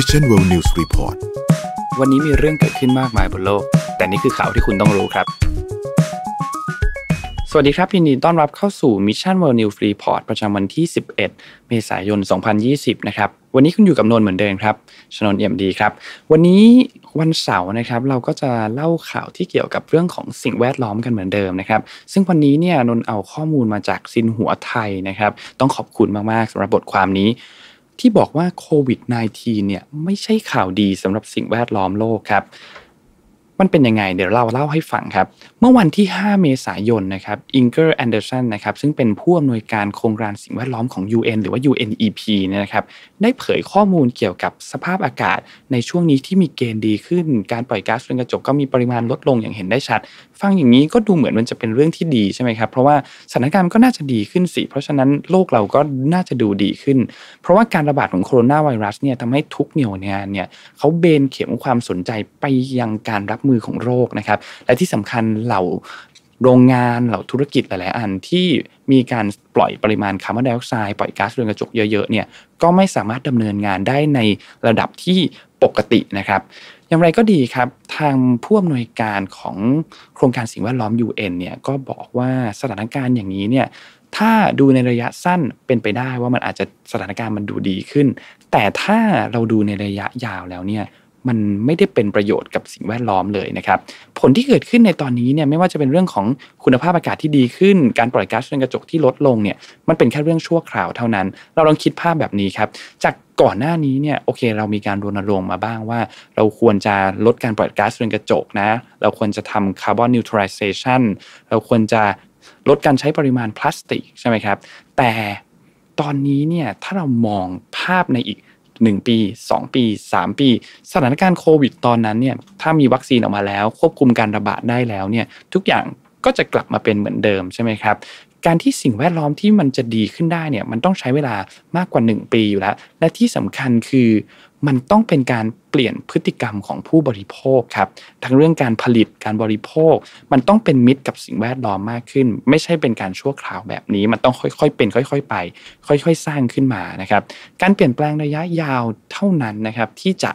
Mission World News Report วันนี้มีเรื่องเกิดขึ้นมากมายบนโลก แต่นี่คือข่าวที่คุณต้องรู้ครับ สวัสดีครับยินดีต้อนรับเข้าสู่ Mission World News Report ประจำวันที่ 11 เมษายน 2020 นะครับ วันนี้คุณอยู่กับนนเหมือนเดิมครับ ชนนเอี่ยมดีครับ วันนี้วันเสาร์นะครับ เราก็จะเล่าข่าวที่เกี่ยวกับเรื่องของสิ่งแวดล้อมกันเหมือนเดิมนะครับ ซึ่งวันนี้เนี่ยนนเอาข้อมูลมาจากซินหัวไทยนะครับ ต้องขอบคุณมากๆสำหรับบทความนี้ที่บอกว่าโควิด -19 เนี่ยไม่ใช่ข่าวดีสำหรับสิ่งแวดล้อมโลกครับมันเป็นยังไงเดี๋ยวเราเล่าให้ฟังครับ เมื่อวันที่ 5 เมษายนนะครับอิงเกอร์แอนเดอร์สันนะครับซึ่งเป็นผู้อำนวยการโครงการสิ่งแวดล้อมของ UN หรือว่า UNEP เนี่ยนะครับได้เผยข้อมูลเกี่ยวกับสภาพอากาศในช่วงนี้ที่มีเกณฑ์ดีขึ้นการปล่อยก๊าซเรือนกระจกก็มีปริมาณลดลงอย่างเห็นได้ชัด ฟังอย่างนี้ก็ดูเหมือนมันจะเป็นเรื่องที่ดีใช่ไหมครับเพราะว่าสถานการณ์ก็น่าจะดีขึ้นสิเพราะฉะนั้นโลกเราก็น่าจะดูดีขึ้น เพราะว่าการระบาดของโคโรนาไวรัสเนี่ยทำให้ทุกเหนี่ยวเนี่ยเขาเบนเข็มความสนใจไปยังการรับมือของโรคนะครับ และที่สำคัญเหล่าโรงงาน เหล่าธุรกิจหลายๆอันที่มีการปล่อยปริมาณคาร์บอนไดออกไซด์ปล่อยก๊าซเรือนกระจกเยอะๆเนี่ยก็ไม่สามารถดำเนินงานได้ในระดับที่ปกตินะครับ อย่างไรก็ดีครับทางผู้อำนวยการของโครงการสิ่งแวดล้อม UN เนี่ยก็บอกว่าสถานการณ์อย่างนี้เนี่ยถ้าดูในระยะสั้นเป็นไปได้ว่ามันอาจจะสถานการณ์มันดูดีขึ้น แต่ถ้าเราดูในระยะยาวแล้วเนี่ยมันไม่ได้เป็นประโยชน์กับสิ่งแวดล้อมเลยนะครับ ผลที่เกิดขึ้นในตอนนี้เนี่ยไม่ว่าจะเป็นเรื่องของคุณภาพอากาศที่ดีขึ้นการปล่อยก๊าซเรือนกระจกที่ลดลงเนี่ยมันเป็นแค่เรื่องชั่วคราวเท่านั้น เราลองคิดภาพแบบนี้ครับ จากก่อนหน้านี้เนี่ยโอเคเรามีการรณรงค์มาบ้างว่า เราควรจะลดการปล่อยก๊าซเรือนกระจกนะ เราควรจะทำคาร์บอนนิวทรัลเซชันเราควรจะลดการใช้ปริมาณพลาสติก ใช่ไหมครับแต่ตอนนี้เนี่ยถ้าเรามองภาพในอีก1ปี 2 ปี 3 ปี สถานการณ์โควิดตอนนั้นเนี่ยถ้ามีวัคซีนออกมาแล้ว ควบคุมการระบาดได้แล้วเนี่ยทุกอย่างก็จะกลับมาเป็นเหมือนเดิมใช่ไหมครับการที่สิ่งแวดล้อมที่มันจะดีขึ้นได้เนี่ยมันต้องใช้เวลามากกว่า 1 ปีอยู่แล้ว และที่สำคัญคือมันต้องเป็นการเปลี่ยนพฤติกรรมของผู้บริโภคครับทั้งเรื่องการผลิตการบริโภค มันต้องเป็นมิตรกับสิ่งแวดล้อมมากขึ้น ไม่ใช่เป็นการชั่วคราวแบบนี้ มันต้องค่อยๆเป็น ค่อยๆไป ค่อยๆสร้างขึ้นมานะครับการเปลี่ยนแปลงระยะยาวเท่านั้นนะครับที่จะ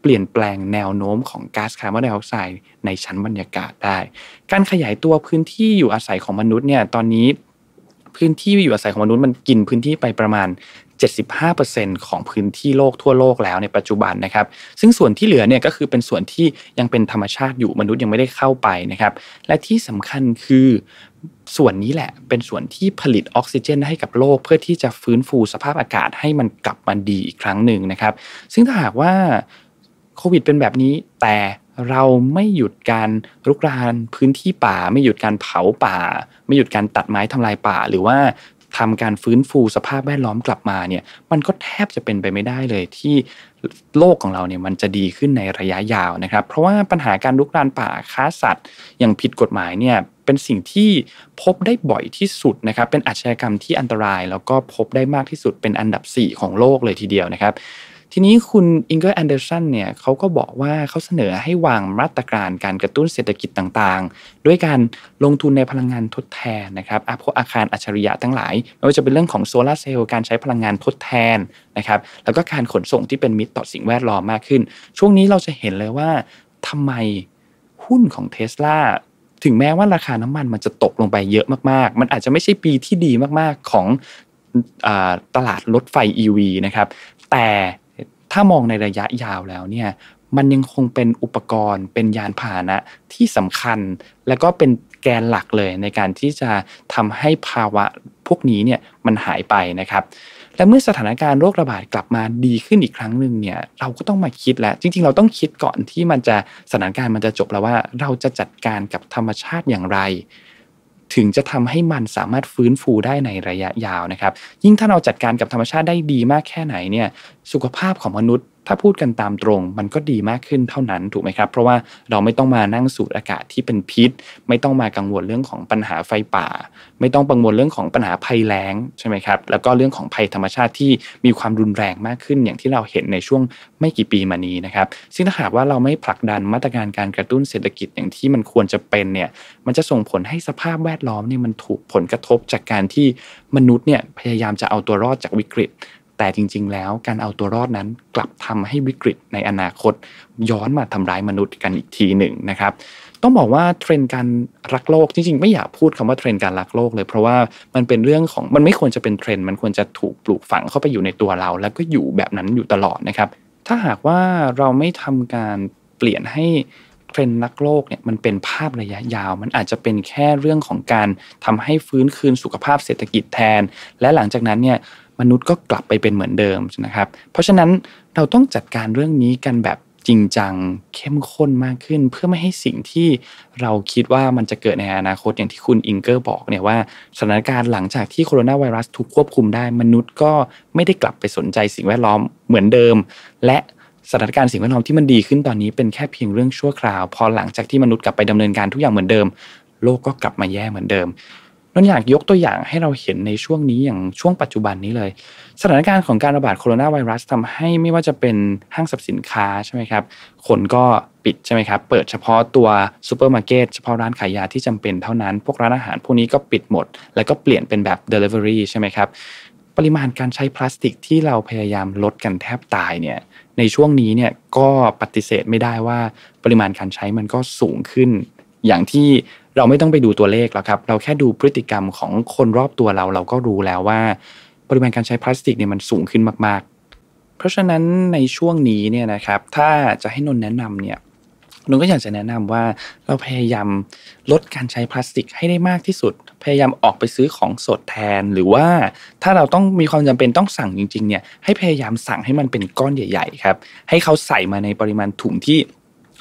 เปลี่ยนแปลงแนวโน้มของก๊าซคาร์บอนไดออกไซด์ในชั้นบรรยากาศได้ การขยายตัวพื้นที่อยู่อาศัยของมนุษย์เนี่ยตอนนี้ พื้นที่อยู่อาศัยของมนุษย์มันกินพื้นที่ไปประมาณ75%ของพื้นที่โลกทั่วโลกแล้วในปัจจุบันนะครับ ซึ่งส่วนที่เหลือเนี่ยก็คือเป็นส่วนที่ยังเป็นธรรมชาติอยู่มนุษย์ยังไม่ได้เข้าไปนะครับ และที่สำคัญคือส่วนนี้แหละเป็นส่วนที่ผลิตออกซิเจนให้กับโลกเพื่อที่จะฟื้นฟูสภาพอากาศให้มันกลับมาดีอีกครั้งหนึ่งนะครับ ซึ่งถ้าหากว่าโควิด เป็นแบบนี้แต่เราไม่หยุดการรุกรานพื้นที่ป่า ไม่หยุดการเผาป่า ไม่หยุดการตัดไม้ทำลายป่าหรือว่าทำการฟื้นฟูสภาพแวดล้อมกลับมาเนี่ย มันก็แทบจะเป็นไปไม่ได้เลยที่โลกของเราเนี่ยมันจะดีขึ้นในระยะยาวนะครับ เพราะว่าปัญหาการลุกรานป่า ค้าสัตว์ อย่างผิดกฎหมายเนี่ยเป็นสิ่งที่พบได้บ่อยที่สุดนะครับเป็นอาชญากรรมที่อันตรายแล้วก็พบได้มากที่สุดเป็นอันดับ4ของโลกเลยทีเดียวนะครับทีนี้คุณอิงเกอร์แอนเดอร์สันเนี่ยเขาก็บอกว่าเขาเสนอให้วางมาตรการ การกระตุ้นเศรษฐกิจต่างๆ ด้วยการลงทุนในพลังงานทดแทนนะครับพวกอาคารอัจฉริยะทั้งหลายไม่ว่าจะเป็นเรื่องของโซลาเซลล์การใช้พลังงานทดแทนนะครับ แล้วก็การขนส่งที่เป็นมิตรต่อสิ่งแวดล้อมมากขึ้น ช่วงนี้เราจะเห็นเลยว่าทำไมหุ้นของเทสลาถึงแม้ว่าราคาน้ำมันมันจะตกลงไปเยอะมากๆมันอาจจะไม่ใช่ปีที่ดีมาก ๆของตลาดรถไฟ EV นะครับ แต่ถ้ามองในระยะยาวแล้วเนี่ยมันยังคงเป็นอุปกรณ์ เป็นยานพาหนะที่สำคัญและก็เป็นแกนหลักเลยในการที่จะทำให้ภาวะพวกนี้เนี่ยมันหายไปนะครับและเมื่อสถานการณ์โรคระบาดกลับมาดีขึ้นอีกครั้งหนึ่งเนี่ยเราก็ต้องมาคิดแล้วจริงๆเราต้องคิดก่อนที่มันจะสถานการณ์มันจะจบแล้วว่าเราจะจัดการกับธรรมชาติอย่างไรถึงจะทำให้มันสามารถฟื้นฟูได้ในระยะยาวนะครับ ยิ่งถ้าเราจัดการกับธรรมชาติได้ดีมากแค่ไหนเนี่ย สุขภาพของมนุษย์ถ้าพูดกันตามตรงมันก็ดีมากขึ้นเท่านั้นถูกไหมครับเพราะว่าเราไม่ต้องมานั่งสูดอากาศที่เป็นพิษ ไม่ต้องมากังวลเรื่องของปัญหาไฟป่า ไม่ต้องกังวลเรื่องของปัญหาภัยแล้งใช่ไหมครับแล้วก็เรื่องของภัยธรรมชาติที่มีความรุนแรงมากขึ้นอย่างที่เราเห็นในช่วงไม่กี่ปีมานี้นะครับซึ่งถ้าหากว่าเราไม่ผลักดันมาตรการการกระตุ้นเศรษฐกิจอย่างที่มันควรจะเป็นเนี่ยมันจะส่งผลให้สภาพแวดล้อมเนี่ยมันถูกผลกระทบจากการที่มนุษย์เนี่ยพยายามจะเอาตัวรอดจากวิกฤตแต่จริงๆ แล้วการเอาตัวรอดนั้นกลับทำให้วิกฤตในอนาคต ย้อนมาทำร้ายมนุษย์กันอีกทีหนึ่งนะครับ ต้องบอกว่าเทรนด์การรักโลกจริงๆไม่อยากพูดคำว่าเทรนด์การรักโลกเลย เพราะว่ามันเป็นเรื่องของมันไม่ควรจะเป็นเทรนด์มันควรจะถูกปลูกฝังเข้าไปอยู่ในตัวเรา แล้วก็อยู่แบบนั้นอยู่ตลอดนะครับถ้าหากว่าเราไม่ทำการเปลี่ยนให้เทรนด์รักโลกเนี่ยมันเป็นภาพระยะยาว มันอาจจะเป็นแค่เรื่องของการทำให้ฟื้นคืน สุขภาพเศรษฐกิจแทน และหลังจากนั้นเนี่ยมนุษย์ก็กลับไปเป็นเหมือนเดิมนะครับ เพราะฉะนั้นเราต้องจัดการเรื่องนี้กันแบบจริงจังเข้มข้นมากขึ้นเพื่อไม่ให้สิ่งที่เราคิดว่ามันจะเกิดในอนาคตอย่างที่คุณอิงเกอร์บอกเนี่ยว่า สถานการณ์หลังจากที่โคโรนาไวรัสถูกควบคุมได้ มนุษย์ก็ไม่ได้กลับไปสนใจสิ่งแวดล้อมเหมือนเดิม และสถานการณ์สิ่งแวดล้อมที่มันดีขึ้นตอนนี้เป็นแค่เพียงเรื่องชั่วคราวพอหลังจากที่มนุษย์กลับไปดำเนินการทุกอย่างเหมือนเดิม โลกก็กลับมาแย่เหมือนเดิมนนอยากยกตัวอย่างให้เราเห็นในช่วงนี้อย่างช่วงปัจจุบันนี้เลย สถานการณ์ของการระบาดโคโรนาไวรัสทำให้ไม่ว่าจะเป็นห้างสรรพสินค้าใช่ไหมครับคนก็ปิดใช่ไหมครับ เปิดเฉพาะตัวซูเปอร์มาร์เก็ตเฉพาะร้านขายยาที่จำเป็นเท่านั้น พวกร้านอาหารพวกนี้ก็ปิดหมด แล้วก็เปลี่ยนเป็นแบบ Delivery ใช่ไหมครับ ปริมาณการใช้พลาสติกที่เราพยายามลดกันแทบตายเนี่ยในช่วงนี้เนี่ยก็ปฏิเสธไม่ได้ว่าปริมาณการใช้มันก็สูงขึ้นอย่างที่เราไม่ต้องไปดูตัวเลขแล้วครับ เราแค่ดูพฤติกรรมของคนรอบตัวเรา เราก็รู้แล้วว่า ปริมาณการใช้พลาสติกเนี่ยมันสูงขึ้นมาก ๆ เพราะฉะนั้นในช่วงนี้เนี่ยนะครับถ้าจะให้นนแนะนำเนี่ยนนก็อยากจะแนะนำว่า เราพยายามลดการใช้พลาสติกให้ได้มากที่สุด พยายามออกไปซื้อของสดแทน หรือว่าถ้าเราต้องมีความจำเป็นต้องสั่งจริงๆเนี่ยให้พยายามสั่งให้มันเป็นก้อนใหญ่ๆครับให้เขาใส่มาในปริมาณถุงที่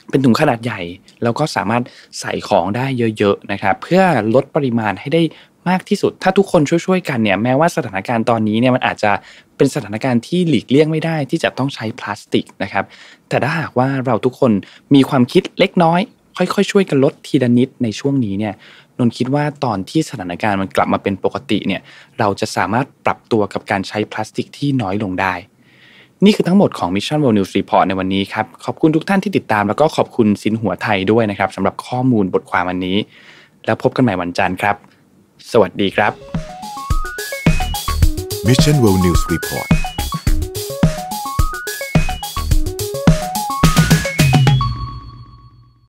เป็นถุงขนาดใหญ่แล้วก็สามารถใส่ของได้เยอะๆนะครับเพื่อลดปริมาณให้ได้มากที่สุด ถ้าทุกคนช่วยๆกันเนี่ยแม้ว่าสถานการณ์ตอนนี้เนี่ยมันอาจจะเป็นสถานการณ์ที่หลีกเลี่ยงไม่ได้ที่จะต้องใช้พลาสติกนะครับ แต่ถ้าหากว่าเราทุกคนมีความคิดเล็กน้อย ค่อยๆ ช่วยกันลดทีละนิดในช่วงนี้เนี่ย นนคิดว่าตอนที่สถานการณ์มันกลับมาเป็นปกติเนี่ยเราจะสามารถปรับตัวกับการใช้พลาสติกที่น้อยลงได้นี่คือทั้งหมดของ Mission World News Report ในวันนี้ครับ ขอบคุณทุกท่านที่ติดตาม แล้วก็ขอบคุณสินหัวไทยด้วยนะครับสำหรับข้อมูลบทความวันนี้ แล้วพบกันใหม่วันจันทร์ครับ สวัสดีครับ Mission World News Report